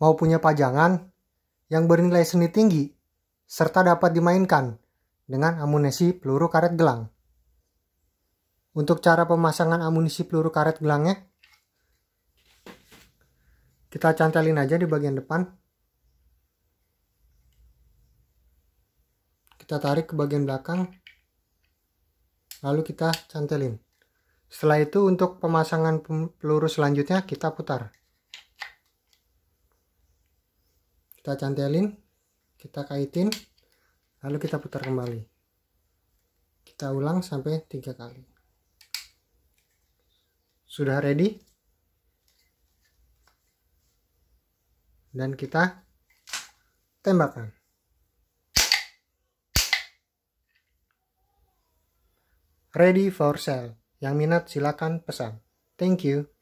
mau punya pajangan yang bernilai seni tinggi serta dapat dimainkan dengan amunisi peluru karet gelang. Untuk cara pemasangan amunisi peluru karet gelangnya, kita cantelin aja di bagian depan. Kita tarik ke bagian belakang, lalu kita cantelin. Setelah itu untuk pemasangan peluru selanjutnya kita putar. kita cantelin kita kaitin lalu kita putar kembali kita ulang sampai tiga kali sudah ready dan kita tembakan ready for sale yang minat silakan pesan thank you